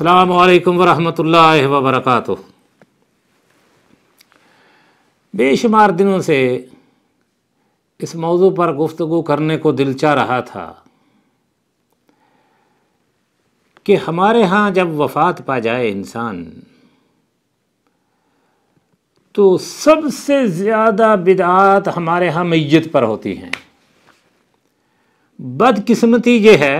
السلام علیکم ورحمۃ اللہ وبرکاتہ بے شمار دنوں سے اس موضوع پر گفتگو کرنے کو دل چاہ رہا تھا کہ ہمارے ہاں جب وفات پا جائے انسان تو سب سے زیادہ بدعات ہمارے ہاں میت پر ہوتی ہیں بدقسمتی یہ ہے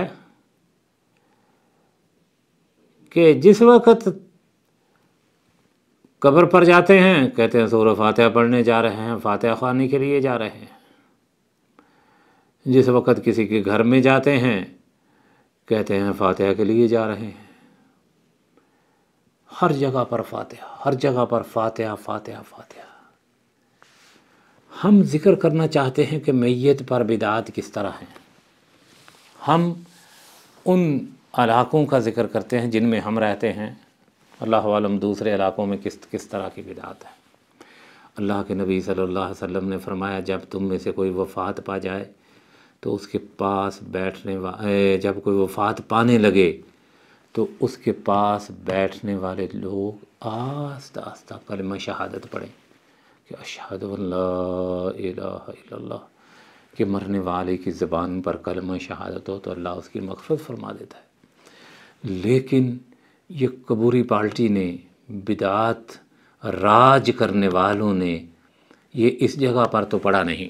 کہ جس وقت قبر پر جاتے ہیں کہتے ہیں سورہ فاتحہ پڑھنے جا رہے ہیں فاتحہ خانے کے لیے جا رہے ہیں جس وقت کسی کے گھر میں جاتے ہیں کہتے ہیں فاتحہ کے لیے جا رہے ہیں ہر جگہ پر فاتحہ ہر جگہ پر فاتحہ فاتحہ فاتحہ ہم ذکر کرنا چاہتے ہیں کہ میت پر بدعات کس طرح ہیں ہم ان علاقوں کا ذکر کرتے ہیں جن میں ہم رہتے ہیں اللہ عالم دوسرے علاقوں میں کس کس طرح کی بدعات ہے اللہ کے نبی صلی اللہ علیہ وسلم نے فرمایا جب تم میں سے کوئی وفات پا جائے تو اس کے پاس بیٹھنے وا جب کوئی وفات پانے لگے تو اس کے پاس بیٹھنے والے لوگ آستہ آستہ کلمہ شہادت پڑھیں کہ اشہد اللہ الا اللہ کہ مرنے والے کی زبان پر کلمہ شہادت ہو تو اللہ اس کی مغفرت فرما دیتا ہے لیکن یہ قبوری پارٹی نے بدعات راج کرنے والوں نے یہ اس جگہ پر تو پڑا نہیں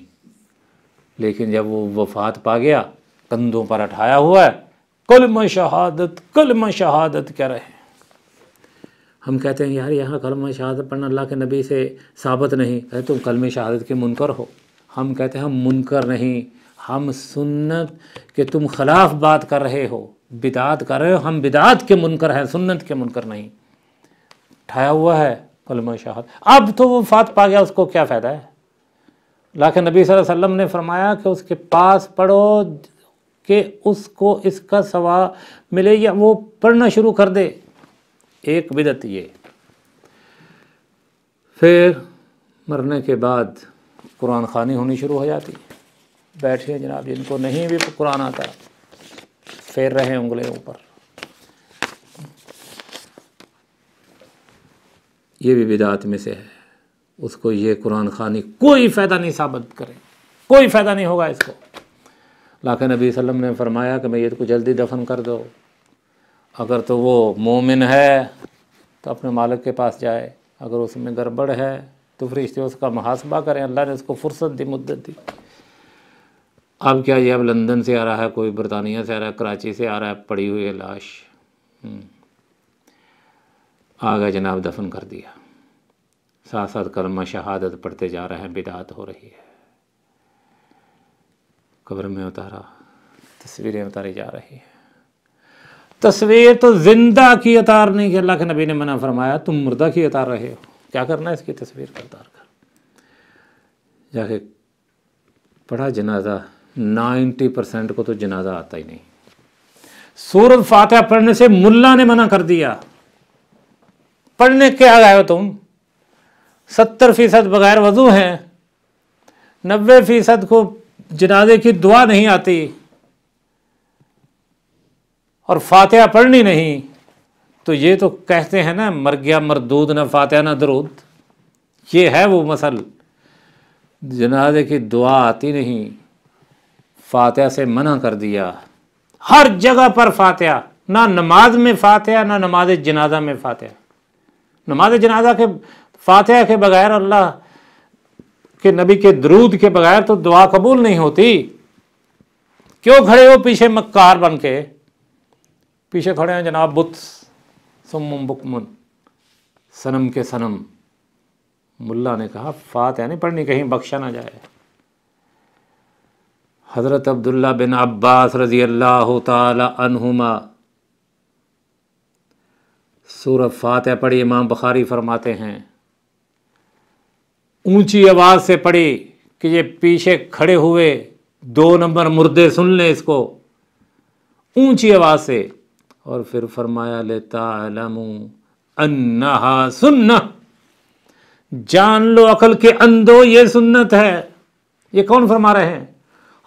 لیکن جب وہ وفات پا گیا کندھوں پر اٹھایا ہوا ہے کلم شہادت کلم شہادت کیا رہے ہم کہتے ہیں یار یہاں کلم شہادت پڑھنا اللہ کے نبی سے ثابت نہیں کہ تم کلم شہادت کے منکر ہو ہم کہتے ہیں ہم منکر نہیں ہم سنت کہ تم خلاف بات کر رہے ہو بدعت کر رہے ہو ہم بدعت کے منکر ہیں سنت کے منکر نہیں ٹھایا ہوا ہے کلمہ شاہ اب تو وہ فات پا گیا اس کو کیا فائدہ ہے لیکن نبی صلی اللہ علیہ وسلم نے فرمایا کہ اس کے پاس پڑھو کہ اس کو اس کا سوا ملے یا وہ پڑھنا شروع کر دے ایک بدعت یہ پھر مرنے کے بعد قرآن خوانی ہونی شروع ہو جاتی بیٹھے جناب جن کو نہیں بھی قرآن آتا پھیر رہے انگلیں اوپر یہ بھی بدعات میں سے ہے اس کو یہ قرآن خوانی کوئی فائدہ نہیں ثابت کرے کوئی فائدہ نہیں ہوگا اس کو لاکھ نبی صلی اللہ علیہ وسلم نے فرمایا کہ میں یہ کو جلدی دفن کر دو اگر تو وہ مومن ہے تو اپنے مالک کے پاس جائے اگر اس میں گڑبڑ ہے تو فرشتے اس کا محاسبہ کریں اللہ نے اس کو مدت دی اب کیا یہ اب لندن سے آ رہا ہے کوئی برطانیہ سے آ رہا ہے کراچی سے آ رہا ہے پڑی ہوئی لاش آ جناب دفن کر دیا ساتھ ساتھ کلمہ شہادت پڑھتے جا رہے ہیں بداعت ہو رہی ہے قبر میں اتارا تصویریں اتاری جا رہی ہیں تصویر تو زندہ کی اتار نہیں کہ اللہ کے نبی نے منع فرمایا تم مردہ کی اتار رہے ہو کیا کرنا ہے اس کی تصویر کر جا کے پڑھا جنازہ نائنٹی پرسینٹ کو تو جنازہ آتا ہی نہیں سورت فاتحہ پڑھنے سے ملا نے منع کر دیا پڑھنے کیا گئے ہو تم ستر فیصد بغیر وضو ہیں نوے فیصد کو جنازے کی دعا نہیں آتی اور فاتحہ پڑھنی نہیں تو یہ تو کہتے ہیں نا مر گیا مردود نہ فاتحہ نہ درود یہ ہے وہ مسل جنازے کی دعا آتی نہیں فاتحہ سے منع کر دیا ہر جگہ پر فاتحہ نہ نماز میں فاتحہ نہ نماز جنازہ میں فاتحہ نماز جنازہ کے فاتحہ کے بغیر اللہ کے نبی کے درود کے بغیر تو دعا قبول نہیں ہوتی کیوں کھڑے ہو پیچھے مکار بن کے پیچھے کھڑے ہیں جناب بت سمم بکمن سنم کے سنم ملا نے کہا فات نہیں پڑھنی کہیں بخشا نہ جائے حضرت عبداللہ بن عباس رضی اللہ تعالی عنہما سورہ فاتح پڑھی امام بخاری فرماتے ہیں اونچی آواز سے پڑھی کہ یہ پیچھے کھڑے ہوئے دو نمبر مردے سن لیں اس کو اونچی آواز سے اور پھر فرمایا لم انہا سننا جان لو عقل کے اندو یہ سنت ہے یہ کون فرما رہے ہیں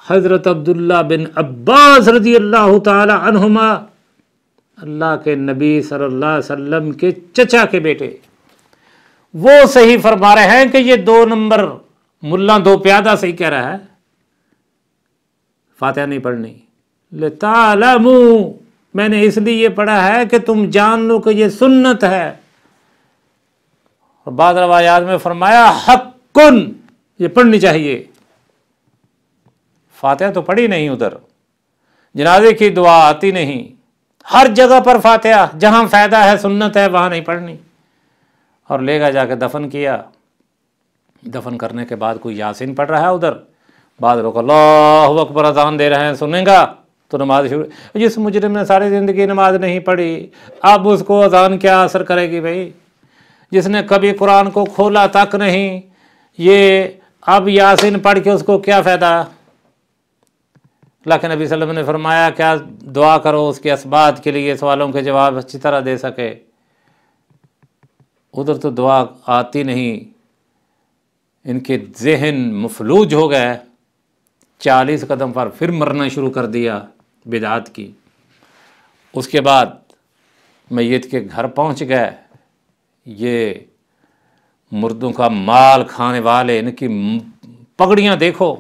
حضرت عبداللہ بن عباس رضی اللہ تعالی عنہما اللہ کے نبی صلی اللہ علیہ وسلم کے چچا کے بیٹے وہ صحیح فرما رہے ہیں کہ یہ دو نمبر ملا دو پیادہ صحیح کہہ رہا ہے فاتحہ نہیں پڑھنی لم میں نے اس لیے پڑھا ہے کہ تم جان لو کہ یہ سنت ہے اور بعض روایات میں فرمایا حق کن یہ پڑھنی چاہیے فاتحہ تو پڑھی نہیں ادھر جنازے کی دعا آتی نہیں ہر جگہ پر فاتحہ جہاں فائدہ ہے سنت ہے وہاں نہیں پڑھنی اور لے گا جا کے دفن کیا دفن کرنے کے بعد کوئی یاسین پڑھ رہا ہے ادھر بعد لوگ اللہ اکبر اذان دے رہے ہیں سنیں گا تو نماز شروع جس مجرم نے ساری زندگی نماز نہیں پڑھی اب اس کو اذان کیا اثر کرے گی بھائی جس نے کبھی قرآن کو کھولا تک نہیں یہ اب یاسین پڑھ کے اس کو کیا فائدہ اللہ کے نبی صلی اللہ علیہ وسلم نے فرمایا کیا دعا کرو اس کے اسبات کے لیے سوالوں کے جواب اچھی طرح دے سکے ادھر تو دعا آتی نہیں ان کے ذہن مفلوج ہو گئے چالیس قدم پر پھر مرنا شروع کر دیا بدعت کی اس کے بعد میت کے گھر پہنچ گئے یہ مردوں کا مال کھانے والے ان کی پگڑیاں دیکھو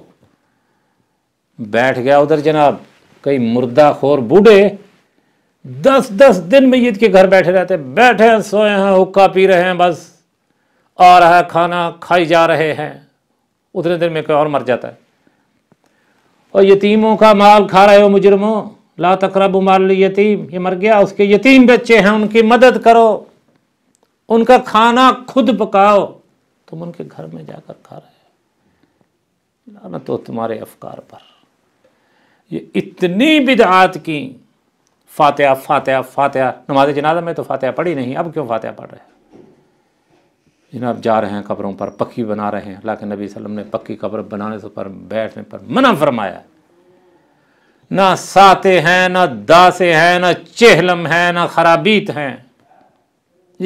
بیٹھ گیا ادھر جناب کئی مردہ خور بوڑھے دس دس دن میت کے گھر بیٹھے رہتے بیٹھے ہیں سوئے ہیں حکا پی رہے ہیں بس آ رہا ہے کھانا کھائی جا رہے ہیں اتنے دن میں کوئی اور مر جاتا ہے اور یتیموں کا مال کھا رہے ہو مجرموں لا تقرب مال یتیم یہ مر گیا اس کے یتیم بچے ہیں ان کی مدد کرو ان کا کھانا خود پکاؤ تم ان کے گھر میں جا کر کھا رہے ہو تو تمہارے افکار پر یہ اتنی بدعات کی فاتحہ فاتحہ فاتحہ نماز جنازہ میں تو فاتحہ پڑھی نہیں اب کیوں فاتحہ پڑھ رہے ہیں جناب جا رہے ہیں قبروں پر پکی بنا رہے ہیں اللہ کے نبی وسلم نے پکی قبر بنانے سے پر بیٹھنے پر منع فرمایا ہے نہ ساتے ہیں نہ داسے ہیں نہ چہلم ہیں نہ خرابیت ہیں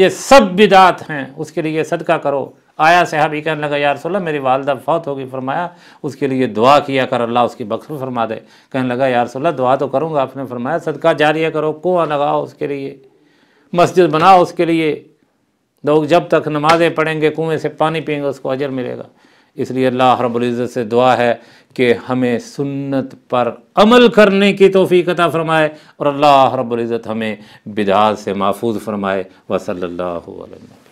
یہ سب بدات ہیں اس کے لیے صدقہ کرو آیا صحابی کہنے لگا یا رسول اللہ میری والدہ فوت ہوگی فرمایا اس کے لیے دعا کیا کر اللہ اس کی بخش فرما دے کہنے لگا یا رسول اللہ دعا تو کروں گا آپ نے فرمایا صدقہ جاریہ کرو کنواں لگاؤ اس کے لیے مسجد بناؤ اس کے لیے لوگ جب تک نمازیں پڑھیں گے کنویں سے پانی پئیں گے اس کو اجر ملے گا اس لیے اللہ رب العزت سے دعا ہے کہ ہمیں سنت پر عمل کرنے کی توفیق عطا فرمائے اور اللہ رب العزت ہمیں بدعات سے محفوظ فرمائے وصلی اللہ علیہ